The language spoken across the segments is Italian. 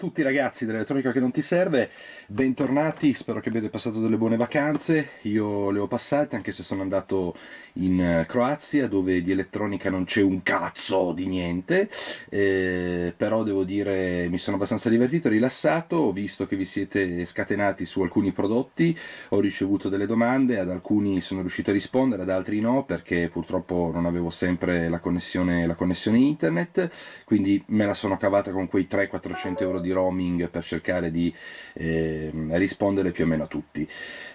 tutti ragazzi dell'elettronica che non ti serve, bentornati, spero che abbiate passato delle buone vacanze, io le ho passate anche se sono andato in eh, Croazia dove di elettronica non c'è un cazzo di niente, eh, però devo dire mi sono abbastanza divertito, rilassato, ho visto che vi siete scatenati su alcuni prodotti, ho ricevuto delle domande, ad alcuni sono riuscito a rispondere, ad altri no perché purtroppo non avevo sempre la connessione, la connessione internet, quindi me la sono cavata con quei 300-400 euro di di roaming per cercare di eh, rispondere più o meno a tutti.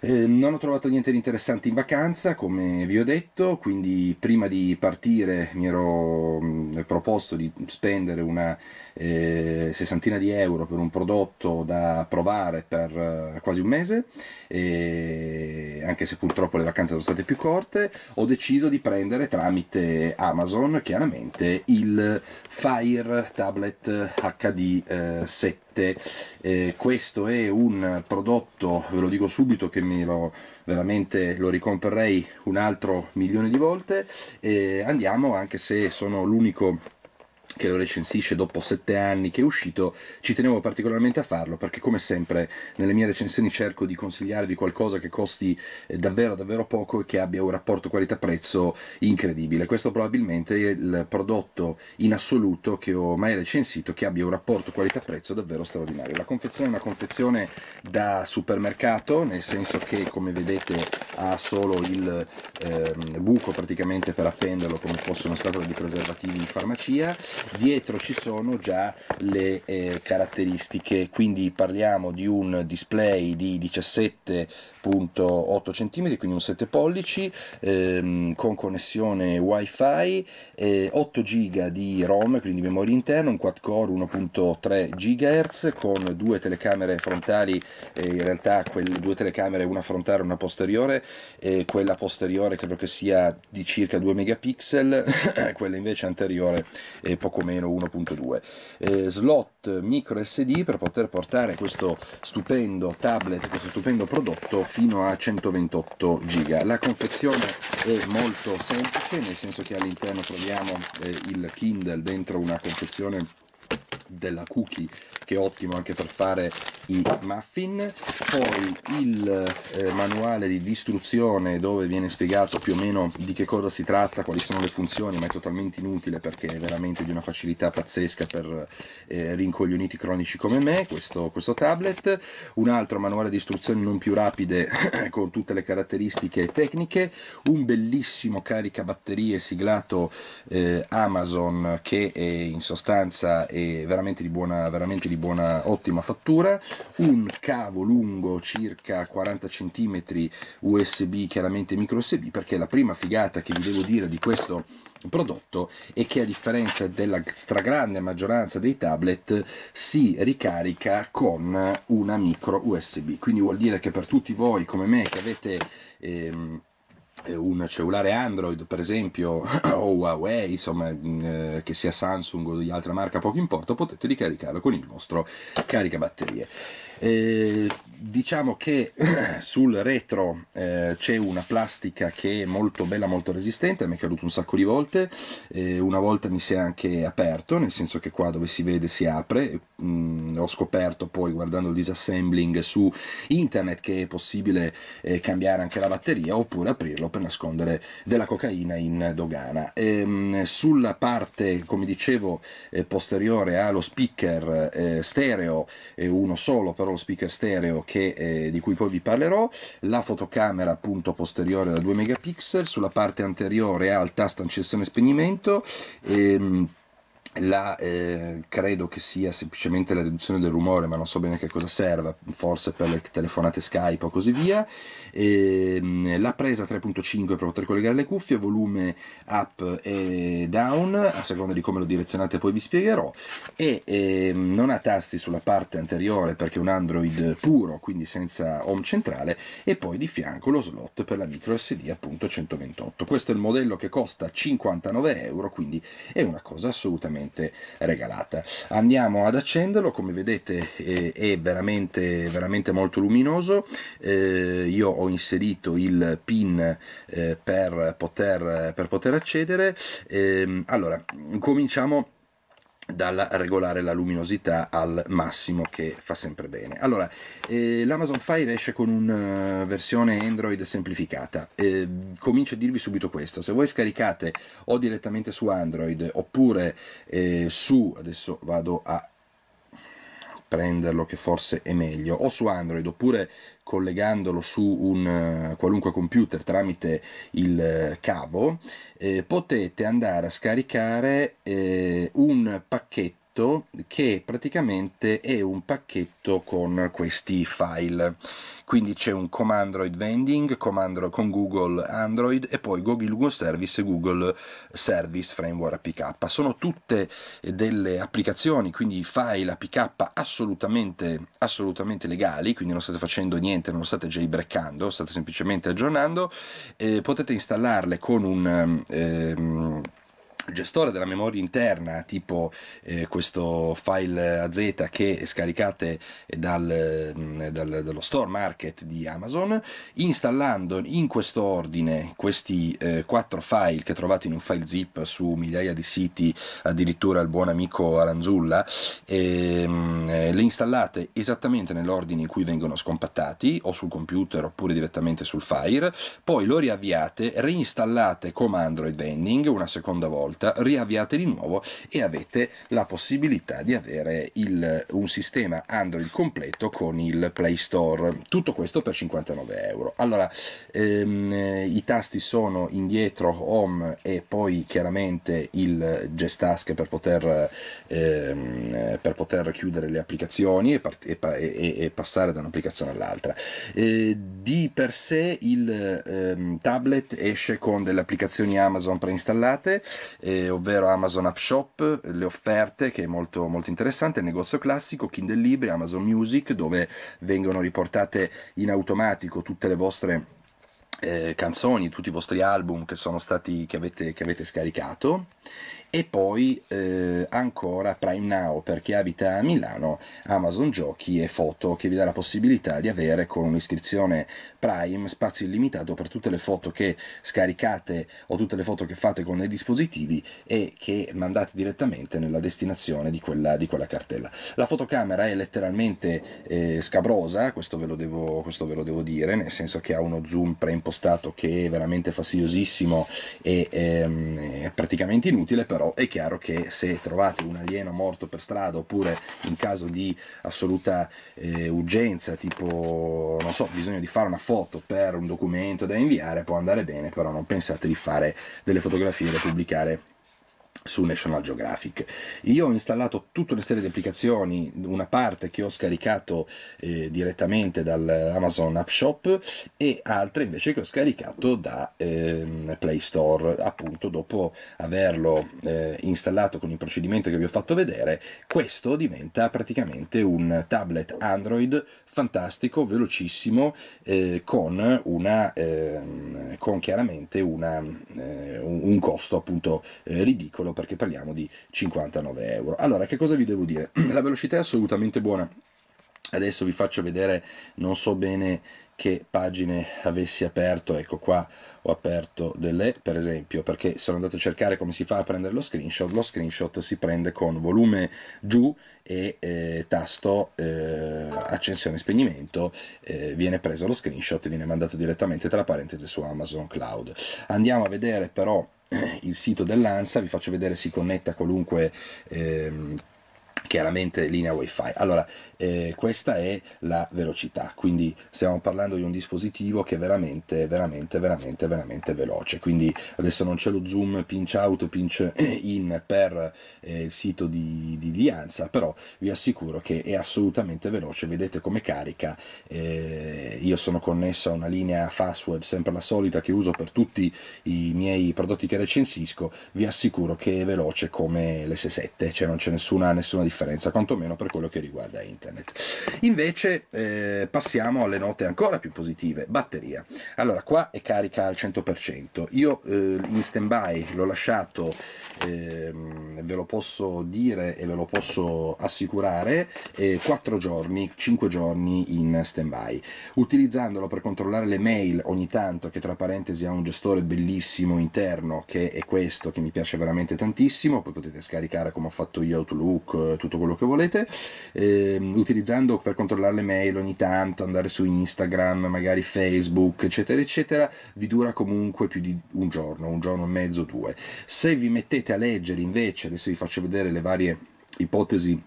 Eh, non ho trovato niente di interessante in vacanza, come vi ho detto, quindi prima di partire mi ero mh, mm, proposto di spendere una eh, sessantina di euro per un prodotto da provare per eh, quasi un mese, anche se purtroppo le vacanze sono state più corte, ho deciso di prendere tramite Amazon chiaramente il Fire Tablet HD eh, 2017. Eh, questo è un prodotto, ve lo dico subito, che mi lo, veramente lo ricomprerei un altro milione di volte. Eh, andiamo, anche se sono l'unico che lo recensisce dopo sette anni che è uscito, ci tenevo particolarmente a farlo perché come sempre nelle mie recensioni cerco di consigliarvi qualcosa che costi eh, davvero davvero poco e che abbia un rapporto qualità-prezzo incredibile. Questo probabilmente è il prodotto in assoluto che ho mai recensito che abbia un rapporto qualità-prezzo davvero straordinario. La confezione è una confezione da supermercato, nel senso che come vedete ha solo il eh, buco praticamente per appenderlo come fosse una scatola di preservativi in farmacia dietro ci sono già le eh, caratteristiche quindi parliamo di un display di 17 6.8 cm, quindi un 7 pollici, ehm, con connessione wifi, eh, 8 GB di ROM, quindi memoria interna, un quad core 1.3 GHz con due telecamere frontali, eh, in realtà due telecamere, una frontale e una posteriore, eh, quella posteriore credo che sia di circa 2 megapixel, quella invece anteriore eh, poco meno 1.2. slot micro SD per poter portare questo stupendo tablet, questo stupendo prodotto fino a 128 giga. La confezione è molto semplice, nel senso che all'interno troviamo eh, il Kindle dentro una confezione della cookie che è ottimo anche per fare i muffin poi il eh, manuale di distruzione dove viene spiegato più o meno di che cosa si tratta quali sono le funzioni ma è totalmente inutile perché è veramente di una facilità pazzesca per eh, rincoglioniti cronici come me questo, questo tablet un altro manuale di istruzioni non più rapide con tutte le caratteristiche tecniche un bellissimo caricabatterie siglato eh, Amazon che in sostanza è veramente di buona, veramente di di buona, ottima fattura, un cavo lungo circa 40 cm USB, chiaramente micro USB, perché la prima figata che vi devo dire di questo prodotto è che a differenza della stragrande maggioranza dei tablet si ricarica con una micro USB quindi vuol dire che per tutti voi come me che avete ehm, un cellulare Android per esempio o Huawei insomma mm, eh, che sia Samsung o di altra marca poco importa potete ricaricarlo con il vostro caricabatterie eh, diciamo che sul retro eh, c'è una plastica che è molto bella, molto resistente, mi è caduto un sacco di volte, eh, una volta mi si è anche aperto, nel senso che qua dove si vede si apre, mm, ho scoperto poi guardando il disassembling su internet che è possibile eh, cambiare anche la batteria oppure aprirlo per nascondere della cocaina in dogana. E, ehm, sulla parte, come dicevo, eh, posteriore allo speaker eh, stereo, uno solo però lo speaker stereo che, eh, di cui poi vi parlerò, la fotocamera appunto posteriore da 2 megapixel, sulla parte anteriore ha il tasto accensione e spegnimento. Ehm, la, eh, credo che sia semplicemente la riduzione del rumore, ma non so bene che cosa serva, forse per le telefonate Skype o così via. E, ehm, la presa 3.5 per poter collegare le cuffie, volume up e down, a seconda di come lo direzionate poi vi spiegherò. E eh, non ha tasti sulla parte anteriore perché è un Android puro, quindi senza home centrale, e poi di fianco lo slot per la micro SD appunto 128. Questo è il modello che costa 59 euro, quindi è una cosa assolutamente assolutamente regalata andiamo ad accenderlo come vedete è veramente veramente molto luminoso eh, io ho inserito il pin eh, per poter per poter accedere ehm, allora cominciamo dal regolare la luminosità al massimo che fa sempre bene allora eh, l'Amazon Fire esce con una eh, versione Android semplificata eh, comincio a dirvi subito questo se voi scaricate o direttamente su Android oppure eh, su adesso vado a prenderlo che forse è meglio o su Android oppure collegandolo su un eh, qualunque computer tramite il eh, cavo eh, potete andare a scaricare eh, un pacchetto pacchetto che praticamente è un pacchetto con questi file quindi c'è un Comandroid Vending, Comandro con Google Android e poi Google Service e Google Service Framework APK. Sono tutte delle applicazioni, quindi file APK assolutamente, assolutamente legali, quindi non state facendo niente, non state jailbreakando, state semplicemente aggiornando. Eh, potete installarle con un... Ehm, gestore della memoria interna tipo eh, questo file AZ che scaricate dal, mm, dal, dallo store market di Amazon installando in questo ordine questi eh, quattro file che trovate in un file zip su migliaia di siti addirittura il buon amico Aranzulla e, mm, eh, le installate esattamente nell'ordine in cui vengono scompattati o sul computer oppure direttamente sul Fire poi lo riavviate reinstallate come Android Vending una seconda volta volta riavviate di nuovo e avete la possibilità di avere il, un sistema Android completo con il Play Store. Tutto questo per 59 euro. Allora, ehm, i tasti sono indietro, home e poi chiaramente il gestask per poter, ehm, per poter chiudere le applicazioni e, e, e, e passare da un'applicazione all'altra. Eh, di per sé il ehm, tablet esce con delle applicazioni Amazon preinstallate eh, ovvero Amazon App Shop, le offerte che è molto, molto interessante, il negozio classico, Kindle Libri, Amazon Music dove vengono riportate in automatico tutte le vostre eh, canzoni, tutti i vostri album che, sono stati, che, avete, che avete scaricato e poi eh, ancora Prime Now per chi abita a Milano, Amazon Giochi e foto che vi dà la possibilità di avere con un'iscrizione Prime spazio illimitato per tutte le foto che scaricate o tutte le foto che fate con i dispositivi e che mandate direttamente nella destinazione di quella, di quella cartella. La fotocamera è letteralmente eh, scabrosa, questo ve, devo, questo ve, lo devo, dire, nel senso che ha uno zoom preimpostato che è veramente fastidiosissimo e ehm, praticamente inutile, però però è chiaro che se trovate un alieno morto per strada oppure in caso di assoluta eh, urgenza, tipo, non so, bisogno di fare una foto per un documento da inviare, può andare bene, però non pensate di fare delle fotografie da pubblicare su National Geographic. Io ho installato tutta una serie di applicazioni, una parte che ho scaricato eh, direttamente dall'Amazon App Shop e altre invece che ho scaricato da eh, Play Store, appunto dopo averlo eh, installato con il procedimento che vi ho fatto vedere, questo diventa praticamente un tablet Android fantastico, velocissimo, eh, con, una, ehm, con chiaramente una, eh, un costo appunto eh, ridicolo piccolo perché parliamo di 59 euro. Allora, che cosa vi devo dire? La velocità è assolutamente buona. Adesso vi faccio vedere, non so bene che pagine avessi aperto, ecco qua ho aperto delle, per esempio, perché sono andato a cercare come si fa a prendere lo screenshot, lo screenshot si prende con volume giù e eh, tasto eh, accensione spegnimento, eh, viene preso lo screenshot e viene mandato direttamente tra parentesi su Amazon Cloud. Andiamo a vedere però il sito dell'ANSA, vi faccio vedere, si connetta a qualunque... Ehm, chiaramente linea wifi allora eh, questa è la velocità quindi stiamo parlando di un dispositivo che è veramente veramente veramente veramente veloce quindi adesso non c'è lo zoom pinch out pinch in per eh, il sito di, di, di, ANSA però vi assicuro che è assolutamente veloce vedete come carica eh, io sono connesso a una linea fastweb sempre la solita che uso per tutti i miei prodotti che recensisco vi assicuro che è veloce come l'S7 cioè non c'è nessuna nessuna differenza, quantomeno per quello che riguarda internet. Invece eh, passiamo alle note ancora più positive, batteria. Allora, qua è carica al 100%, io eh, in stand-by l'ho lasciato, eh, ve lo posso dire e ve lo posso assicurare, 4 eh, giorni, 5 giorni in stand-by, utilizzandolo per controllare le mail ogni tanto, che tra parentesi ha un gestore bellissimo interno, che è questo, che mi piace veramente tantissimo, poi potete scaricare come ho fatto io Outlook, eh, tutto quello che volete, eh, utilizzando per controllare le mail ogni tanto, andare su Instagram, magari Facebook, eccetera, eccetera, vi dura comunque più di un giorno, un giorno e mezzo, due. Se vi mettete a leggere invece, adesso vi faccio vedere le varie ipotesi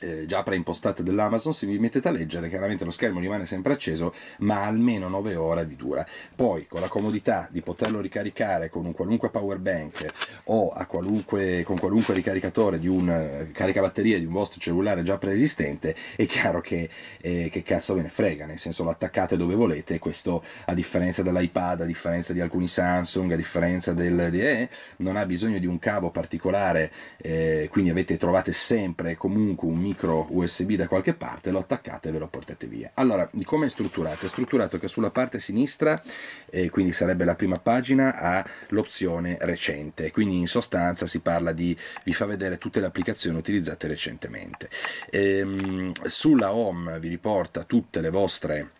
eh, già preimpostate dell'Amazon, se vi mettete a leggere, chiaramente lo schermo rimane sempre acceso, ma almeno 9 ore vi dura. Poi, con la comodità di poterlo ricaricare con un qualunque power bank o qualunque, con qualunque ricaricatore di un eh, caricabatterie di un vostro cellulare già preesistente, è chiaro che, eh, che cazzo ve ne frega, nel senso lo attaccate dove volete, questo a differenza dell'iPad, a differenza di alcuni Samsung, a differenza del DE, eh, non ha bisogno di un cavo particolare, eh, quindi avete, trovate sempre comunque un micro USB da qualche parte, lo attaccate e ve lo portate via. Allora, come è strutturato? È strutturato che sulla parte sinistra, eh, quindi sarebbe la prima pagina, ha l'opzione recente, quindi in sostanza si parla di, vi fa vedere tutte le applicazioni utilizzate recentemente. Ehm, sulla home vi riporta tutte le vostre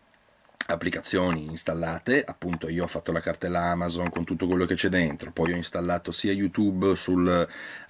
applicazioni installate, appunto io ho fatto la cartella Amazon con tutto quello che c'è dentro, poi ho installato sia YouTube sul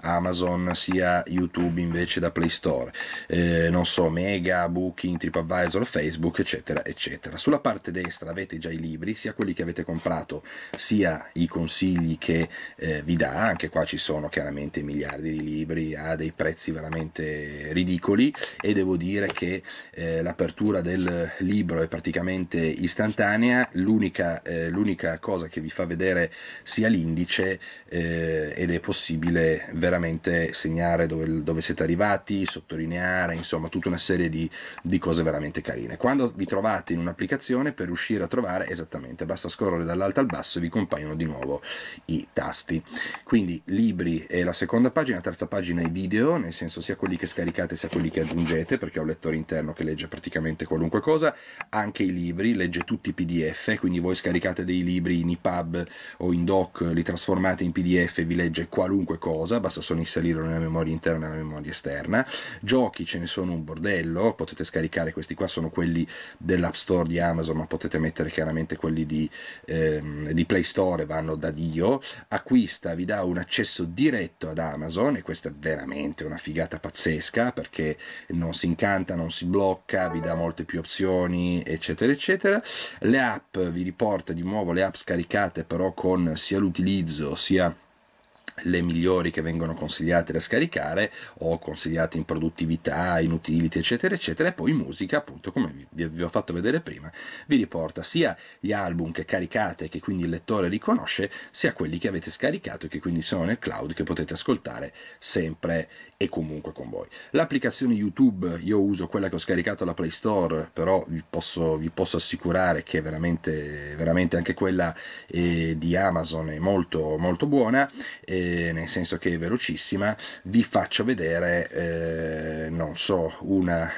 Amazon sia YouTube invece da Play Store, eh, non so, Mega, Booking, TripAdvisor, Facebook, eccetera, eccetera. Sulla parte destra avete già i libri, sia quelli che avete comprato, sia i consigli che eh, vi dà, anche qua ci sono chiaramente miliardi di libri a dei prezzi veramente ridicoli e devo dire che eh, l'apertura del libro è praticamente istantanea, l'unica, eh, l'unica cosa che vi fa vedere sia l'indice eh, ed è possibile veramente veramente segnare dove, dove siete arrivati, sottolineare, insomma tutta una serie di, di cose veramente carine. Quando vi trovate in un'applicazione per riuscire a trovare esattamente, basta scorrere dall'alto al basso e vi compaiono di nuovo i tasti. Quindi libri è la seconda pagina, la terza pagina i video, nel senso sia quelli che scaricate sia quelli che aggiungete, perché ho un lettore interno che legge praticamente qualunque cosa, anche i libri, legge tutti i PDF, quindi voi scaricate dei libri in EPUB o in DOC, li trasformate in PDF e vi legge qualunque cosa, basta basta solo inserirlo nella memoria interna e nella memoria esterna. Giochi ce ne sono un bordello, potete scaricare questi qua, sono quelli dell'App Store di Amazon, ma potete mettere chiaramente quelli di, ehm, di Play Store, vanno da Dio. Acquista vi dà un accesso diretto ad Amazon e questa è veramente una figata pazzesca perché non si incanta, non si blocca, vi dà molte più opzioni, eccetera, eccetera. Le app vi riporta di nuovo le app scaricate però con sia l'utilizzo sia le migliori che vengono consigliate da scaricare o consigliate in produttività, in utility eccetera eccetera e poi musica appunto come vi, vi, ho fatto vedere prima vi riporta sia gli album che caricate che quindi il lettore riconosce sia quelli che avete scaricato e che quindi sono nel cloud che potete ascoltare sempre e comunque con voi. L'applicazione YouTube, io uso quella che ho scaricato alla Play Store, però vi posso, vi posso assicurare che veramente, veramente anche quella eh, di Amazon è molto, molto buona, eh, nel senso che è velocissima. Vi faccio vedere, eh, non so, una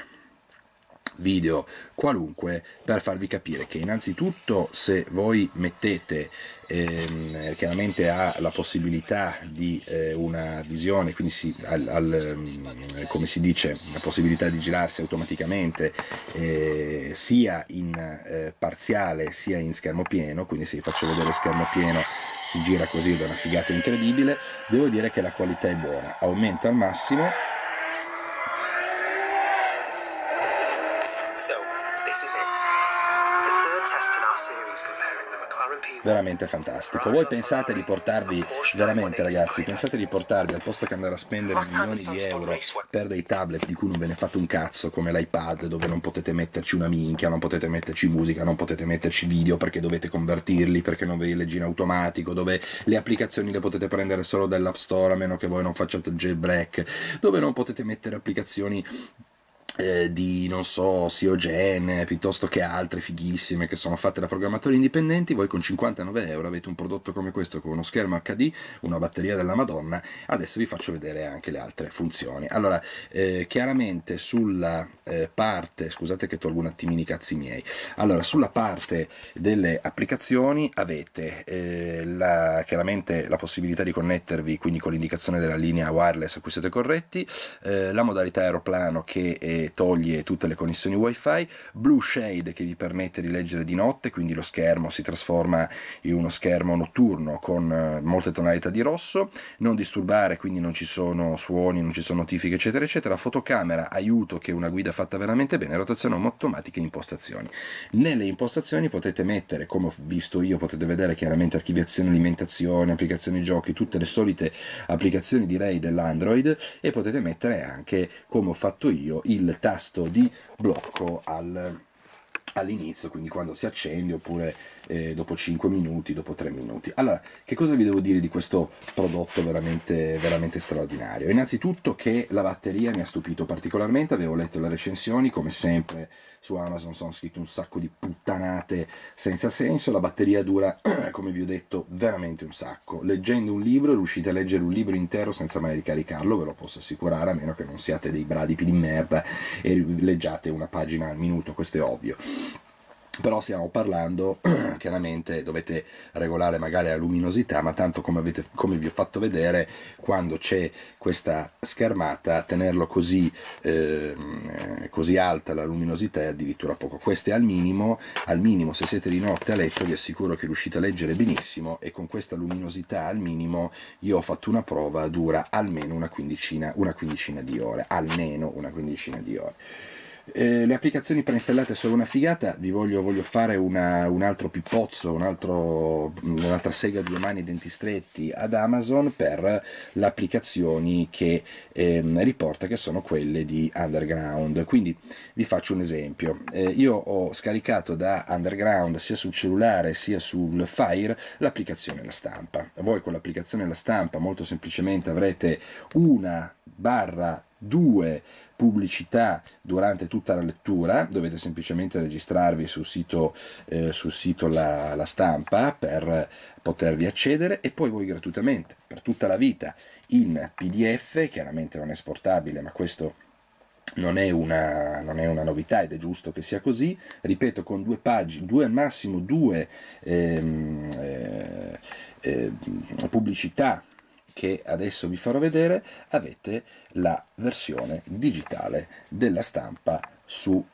video qualunque per farvi capire che innanzitutto se voi mettete ehm, chiaramente ha la possibilità di eh, una visione quindi si, al, al, ehm, come si dice la possibilità di girarsi automaticamente eh, sia in eh, parziale sia in schermo pieno quindi se vi faccio vedere schermo pieno si gira così ed è una figata incredibile devo dire che la qualità è buona aumenta al massimo veramente fantastico. Voi pensate di portarvi, veramente ragazzi, pensate di portarvi al posto che andare a spendere milioni di euro per dei tablet di cui non ve ne fate un cazzo come l'iPad dove non potete metterci una minchia, non potete metterci musica, non potete metterci video perché dovete convertirli, perché non ve li leggi in automatico, dove le applicazioni le potete prendere solo dall'App Store a meno che voi non facciate il jailbreak, dove non potete mettere applicazioni eh, di, non so, Siogen piuttosto che altre fighissime che sono fatte da programmatori indipendenti, voi con 59 euro avete un prodotto come questo con uno schermo HD, una batteria della Madonna. Adesso vi faccio vedere anche le altre funzioni. Allora, eh, chiaramente sulla eh, parte, scusate che tolgo un attimino i cazzi miei, allora sulla parte delle applicazioni avete eh, la, chiaramente la possibilità di connettervi quindi con l'indicazione della linea wireless a cui siete corretti, eh, la modalità aeroplano che è toglie tutte le connessioni wifi, Blue Shade che vi permette di leggere di notte, quindi lo schermo si trasforma in uno schermo notturno con eh, molte tonalità di rosso, non disturbare, quindi non ci sono suoni, non ci sono notifiche eccetera eccetera, fotocamera, aiuto che è una guida fatta veramente bene, rotazione automatica e impostazioni. Nelle impostazioni potete mettere, come ho visto io, potete vedere chiaramente archiviazione, alimentazione, applicazioni giochi, tutte le solite applicazioni direi dell'Android e potete mettere anche, come ho fatto io, il tasto di blocco al, all'inizio, quindi quando si accende oppure eh, dopo 5 minuti, dopo 3 minuti. Allora, che cosa vi devo dire di questo prodotto veramente, veramente straordinario? Innanzitutto che la batteria mi ha stupito particolarmente, avevo letto le recensioni, come sempre su Amazon sono scritto un sacco di puttanate senza senso, la batteria dura, come vi ho detto, veramente un sacco. Leggendo un libro riuscite a leggere un libro intero senza mai ricaricarlo, ve lo posso assicurare, a meno che non siate dei bradipi di merda e leggiate una pagina al minuto, questo è ovvio però stiamo parlando chiaramente dovete regolare magari la luminosità ma tanto come, avete, come vi ho fatto vedere quando c'è questa schermata tenerlo così, ehm, eh, così alta la luminosità è addirittura poco questo è al minimo al minimo se siete di notte a letto vi assicuro che riuscite a leggere benissimo e con questa luminosità al minimo io ho fatto una prova dura almeno una quindicina, una quindicina di ore almeno una quindicina di ore eh, le applicazioni preinstallate sono una figata, vi voglio, voglio fare una, un altro pippozzo, un altro, un'altra sega di mani e denti stretti ad Amazon per le applicazioni che ehm, riporta che sono quelle di Underground. Quindi vi faccio un esempio. Eh, io ho scaricato da Underground sia sul cellulare sia sul Fire l'applicazione La Stampa. Voi con l'applicazione La Stampa molto semplicemente avrete una barra due pubblicità durante tutta la lettura, dovete semplicemente registrarvi sul sito, eh, sul sito la, la stampa per potervi accedere e poi voi gratuitamente per tutta la vita in PDF, chiaramente non è esportabile, ma questo non è, una, non è, una, novità ed è giusto che sia così, ripeto con due pagine, due massimo due ehm, eh, eh, pubblicità che adesso vi farò vedere avete la versione digitale della stampa su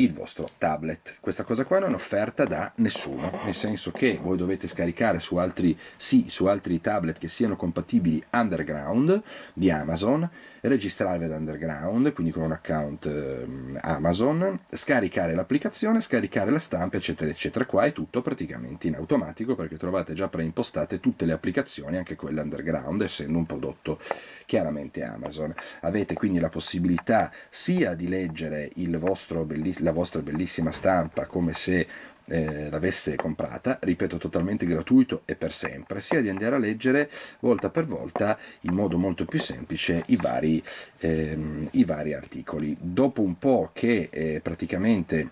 il vostro tablet. Questa cosa qua non è offerta da nessuno, nel senso che voi dovete scaricare su altri, sì, su altri tablet che siano compatibili underground di Amazon, registrarvi ad underground, quindi con un account eh, Amazon, scaricare l'applicazione, scaricare la stampa, eccetera, eccetera. Qua è tutto praticamente in automatico perché trovate già preimpostate tutte le applicazioni, anche quelle underground, essendo un prodotto chiaramente Amazon. Avete quindi la possibilità sia di leggere il vostro bellissimo la vostra bellissima stampa come se eh, l'avesse comprata, ripeto totalmente gratuito e per sempre, sia di andare a leggere volta per volta in modo molto più semplice i vari, ehm, i vari articoli. Dopo un po' che eh, praticamente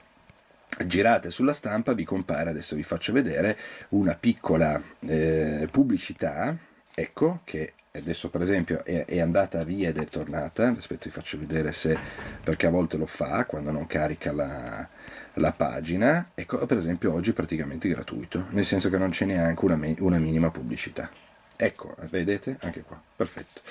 girate sulla stampa vi compare, adesso vi faccio vedere, una piccola eh, pubblicità, ecco, che adesso per esempio è, è, andata via ed è tornata, aspetta vi faccio vedere se, perché a volte lo fa quando non carica la, la pagina, ecco per esempio oggi è praticamente gratuito, nel senso che non c'è neanche una, una minima pubblicità. Ecco, vedete? Anche qua, perfetto.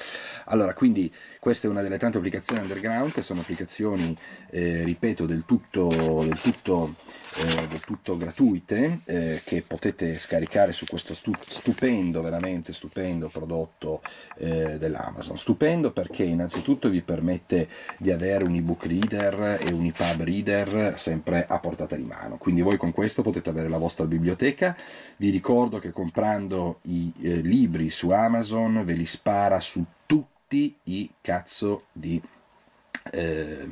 Allora, quindi questa è una delle tante applicazioni underground, che sono applicazioni, eh, ripeto, del tutto, del tutto, eh, del tutto gratuite, eh, che potete scaricare su questo stupendo, veramente stupendo prodotto eh, dell'Amazon. Stupendo perché innanzitutto vi permette di avere un ebook reader e un EPUB reader sempre a portata di mano. Quindi voi con questo potete avere la vostra biblioteca. Vi ricordo che comprando i eh, libri, libri su Amazon, ve li spara su tutti i cazzo di eh,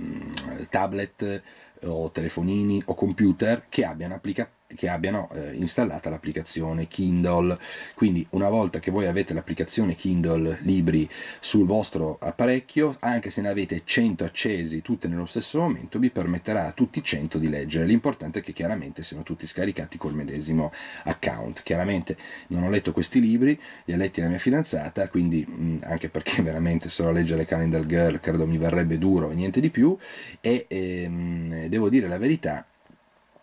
tablet o telefonini o computer che abbiano applicato che abbiano eh, installata l'applicazione Kindle. Quindi una volta che voi avete l'applicazione Kindle Libri sul vostro apparecchio, anche se ne avete 100 accesi tutte nello stesso momento, vi permetterà a tutti 100 di leggere. L'importante è che chiaramente siano tutti scaricati col medesimo account. Chiaramente non ho letto questi libri, li ha letti la mia fidanzata, quindi mh, mm, anche perché veramente solo leggere Calendar Girl credo mi verrebbe duro e niente di più e ehm, devo dire la verità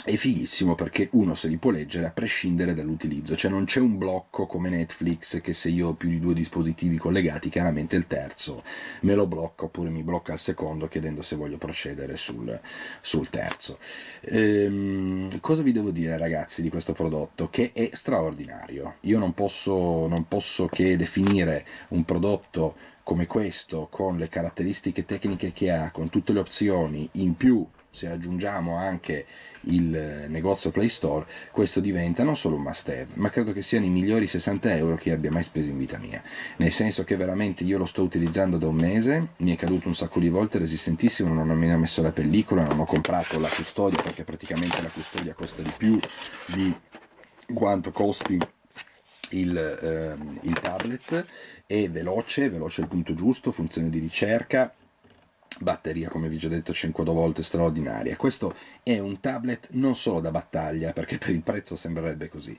è fighissimo perché uno se li può leggere a prescindere dall'utilizzo, cioè non c'è un blocco come Netflix che se io ho più di due dispositivi collegati, chiaramente il terzo me lo blocca oppure mi blocca il secondo chiedendo se voglio procedere sul, sul terzo. Ehm, cosa vi devo dire ragazzi di questo prodotto? Che è straordinario, io non posso, non posso che definire un prodotto come questo con le caratteristiche tecniche che ha, con tutte le opzioni in più se aggiungiamo anche il eh, negozio Play Store, questo diventa non solo un must have, ma credo che siano i migliori 60 euro che abbia mai speso in vita mia. Nel senso che veramente io lo sto utilizzando da un mese, mi è caduto un sacco di volte, resistentissimo, non ho nemmeno messo la pellicola, non ho comprato la custodia perché praticamente la custodia costa di più di quanto costi il, ehm, il tablet. È veloce, veloce al punto giusto, funzione di ricerca, batteria come vi ho già detto 5 volte straordinaria. Questo è un tablet non solo da battaglia, perché per il prezzo sembrerebbe così,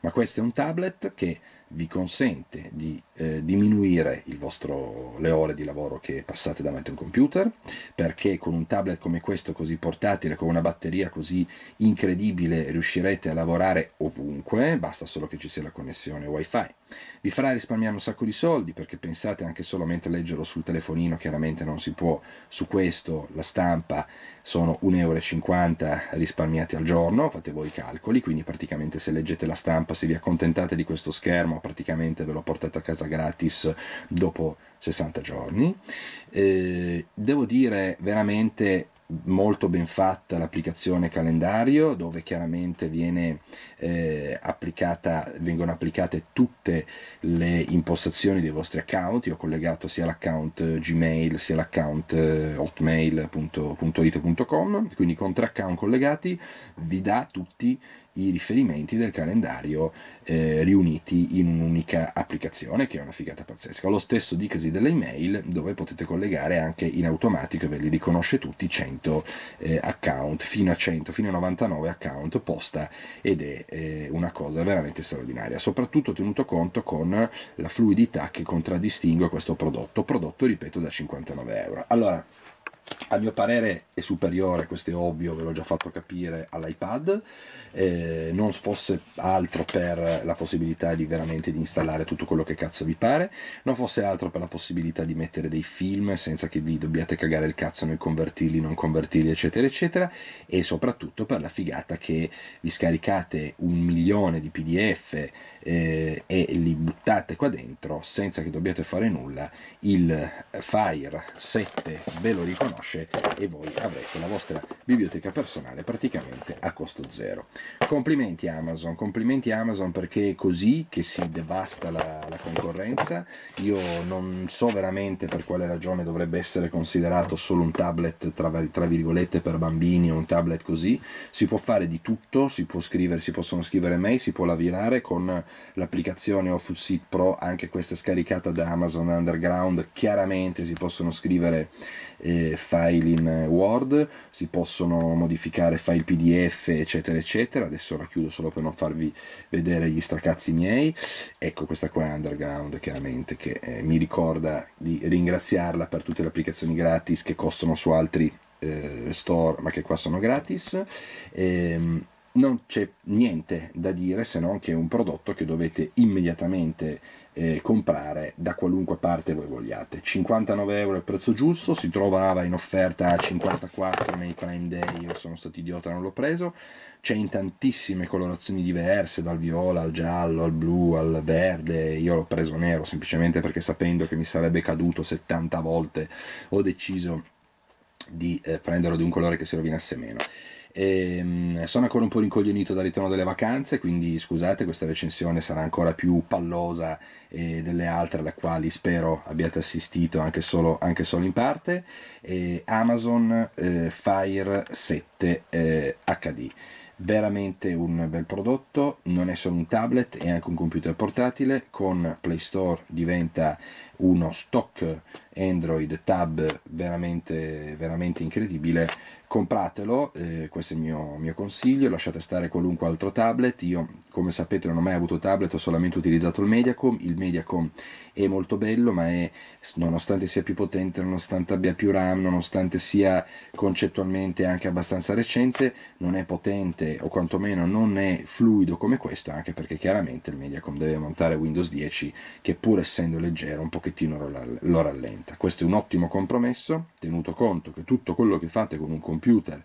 ma questo è un tablet che vi consente di eh, diminuire vostro, le ore di lavoro che passate davanti a un computer, perché con un tablet come questo così portatile, con una batteria così incredibile, riuscirete a lavorare ovunque, basta solo che ci sia la connessione wifi. Vi farà risparmiare un sacco di soldi perché pensate anche solamente a leggerlo sul telefonino, chiaramente non si può, su questo la stampa sono 1,50 euro risparmiati al giorno, fate voi i calcoli, quindi praticamente se leggete la stampa, se vi accontentate di questo schermo, praticamente ve l'ho portato a casa gratis dopo 60 giorni. Eh, devo dire veramente molto ben fatta l'applicazione calendario dove chiaramente viene, eh, applicata, vengono applicate tutte le impostazioni dei vostri account. Io ho collegato sia l'account eh, Gmail sia l'account eh, hotmail.it.com, quindi con tre account collegati vi dà tutti i riferimenti del calendario eh, riuniti in un'unica applicazione che è una figata pazzesca. Lo stesso dicasi delle email dove potete collegare anche in automatico e ve li riconosce tutti 100 eh, account, fino a 100, fino a 99 account posta ed è eh, una cosa veramente straordinaria, soprattutto tenuto conto con la fluidità che contraddistingue questo prodotto, prodotto ripeto da 59 euro. Allora, a mio parere è superiore, questo è ovvio, ve l'ho già fatto capire, all'iPad, eh, non fosse altro per la possibilità di veramente di installare tutto quello che cazzo vi pare, non fosse altro per la possibilità di mettere dei film senza che vi dobbiate cagare il cazzo nel convertirli, non convertirli, eccetera, eccetera, e soprattutto per la figata che vi scaricate un milione di PDF eh, e li buttate qua dentro senza che dobbiate fare nulla, il Fire 7 ve lo riconosce scrivete e voi avrete la vostra biblioteca personale praticamente a costo zero. Complimenti Amazon, complimenti Amazon perché è così che si devasta la, la concorrenza. Io non so veramente per quale ragione dovrebbe essere considerato solo un tablet tra, tra virgolette per bambini o un tablet così. Si può fare di tutto, si, può scrivere, si possono scrivere mail, si può lavorare con l'applicazione Office Offsuite Pro, anche questa scaricata da Amazon Underground. Chiaramente si possono scrivere eh, file file in eh, Word, si possono modificare file PDF, eccetera, eccetera. Adesso la chiudo solo per non farvi vedere gli stracazzi miei. Ecco, questa qua è Underground, chiaramente, che eh, mi ricorda di ringraziarla per tutte le applicazioni gratis che costano su altri eh, store, ma che qua sono gratis. Ehm, non c'è niente da dire se non che è un prodotto che dovete immediatamente eh, comprare da qualunque parte voi vogliate 59 euro è il prezzo giusto si trovava in offerta a 54 nei prime day io sono stato idiota e non l'ho preso c'è in tantissime colorazioni diverse dal viola al giallo al blu al verde io l'ho preso nero semplicemente perché sapendo che mi sarebbe caduto 70 volte ho deciso di eh, prenderlo di un colore che si rovinasse meno e, ehm, sono ancora un po' rincoglionito dal ritorno delle vacanze, quindi scusate, questa recensione sarà ancora più pallosa eh, delle altre, alle quali spero abbiate assistito anche solo, anche solo in parte. E Amazon eh, Fire 7 eh, HD veramente un bel prodotto, non è solo un tablet, è anche un computer portatile, con Play Store diventa uno stock Android tab veramente, veramente incredibile, compratelo, eh, questo è il mio, mio, consiglio, lasciate stare qualunque altro tablet, io come sapete non ho mai avuto tablet, ho solamente utilizzato il Mediacom, il Mediacom è molto bello ma è, nonostante sia più potente, nonostante abbia più RAM, nonostante sia concettualmente anche abbastanza recente, non è potente o quantomeno non è fluido come questo anche perché chiaramente il Mediacom deve montare Windows 10 che pur essendo leggero un pochettino lo rallenta, questo è un ottimo compromesso tenuto conto che tutto quello che fate con un computer computer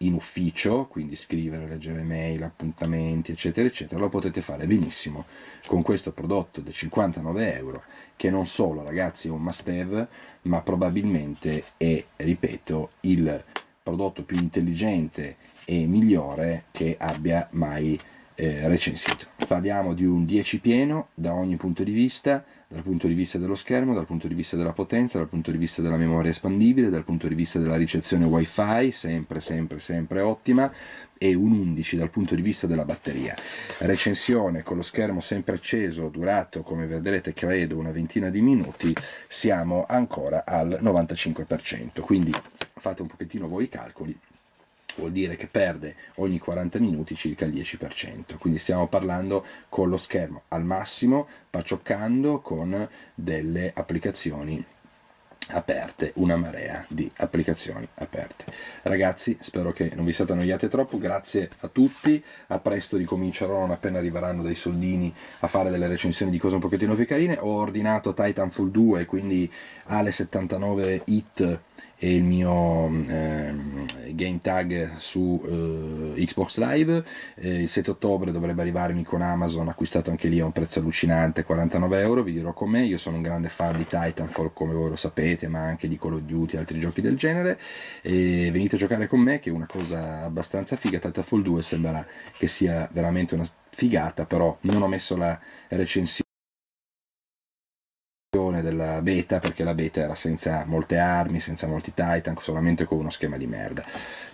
in ufficio, quindi scrivere, leggere mail, appuntamenti, eccetera, eccetera, lo potete fare benissimo con questo prodotto da 59 euro, che non solo ragazzi è un must have, ma probabilmente è, ripeto, il prodotto più intelligente e migliore che abbia mai eh, recensito. Parliamo di un 10 pieno da ogni punto di vista, dal punto di vista dello schermo, dal punto di vista della potenza, dal punto di vista della memoria espandibile, dal punto di vista della ricezione wifi, sempre, sempre, sempre ottima, e un 11 dal punto di vista della batteria. Recensione con lo schermo sempre acceso, durato come vedrete credo una ventina di minuti, siamo ancora al 95%, quindi fate un pochettino voi i calcoli vuol dire che perde ogni 40 minuti circa il 10%, quindi stiamo parlando con lo schermo al massimo, pacioccando con delle applicazioni aperte, una marea di applicazioni aperte. Ragazzi, spero che non vi siate annoiate troppo, grazie a tutti, a presto ricomincerò non appena arriveranno dei soldini a fare delle recensioni di cose un pochettino più carine, ho ordinato Titanfall 2, quindi Ale79 Hit e il mio eh, game tag su eh, Xbox Live eh, il 7 ottobre dovrebbe arrivarmi con Amazon acquistato anche lì a un prezzo allucinante 49 euro vi dirò com'è io sono un grande fan di Titanfall come voi lo sapete ma anche di Call of Duty e altri giochi del genere e venite a giocare con me che è una cosa abbastanza figa Titanfall 2 sembra che sia veramente una figata però non ho messo la recensione della beta, perché la beta era senza molte armi, senza molti Titan, solamente con uno schema di merda.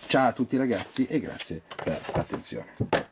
Ciao a tutti ragazzi e grazie per l'attenzione.